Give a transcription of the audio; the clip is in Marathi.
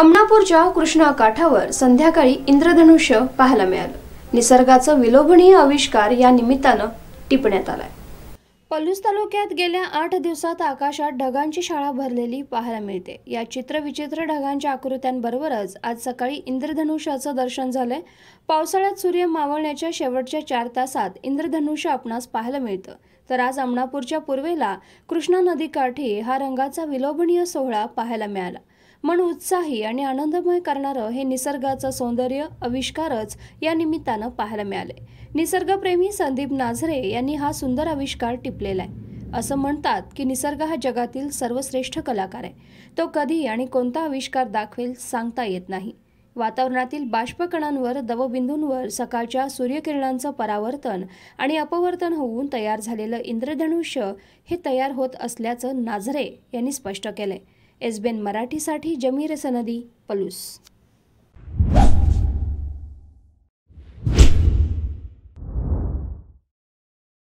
अमनापूरच्या कृष्णा काठावर संध्याकाळी इंद्रधनुष्य पाहायला मिळालं निसर्गाचं विलोभनीय आविष्कार या निमित्तानं टिपण्यात आलाय पलूस तालुक्यात गेल्या आठ दिवसात आकाशात ढगांची शाळा भरलेली पाहायला मिळते या चित्रविचित्र ढगांच्या आकृत्यांबरोबरच आज सकाळी इंद्रधनुष्याचं दर्शन झालंय पावसाळ्यात सूर्य मावळण्याच्या शेवटच्या चार तासात इंद्रधनुष्य आपणास पाहायला मिळतं तर आज अमणापूरच्या पूर्वेला कृष्णा नदीकाठी हा रंगाचा विलोभनीय सोहळा पाहायला मिळाला मन उत्साही आणि आनंदमय करणारं हे निसर्गाचं सौंदर्य आविष्कारच या निमित्तानं पाहायला मिळाले निसर्गप्रेमी संदीप नाझरे यांनी हा सुंदर आविष्कार टिपलेला आहे असं म्हणतात की निसर्ग हा जगातील सर्वश्रेष्ठ कलाकार आहे तो कधी आणि कोणता आविष्कार दाखवेल सांगता येत नाही वातावरणातील बाष्पकणांवर दवबिंदूंवर सकाळच्या सूर्यकिरणांचं परावर्तन आणि अपवर्तन होऊन तयार झालेलं इंद्रधनुष्य हे तयार होत असल्याचं नाझरे यांनी स्पष्ट केलं एसबेन मराठीसाठी जमीर सनदी पलूस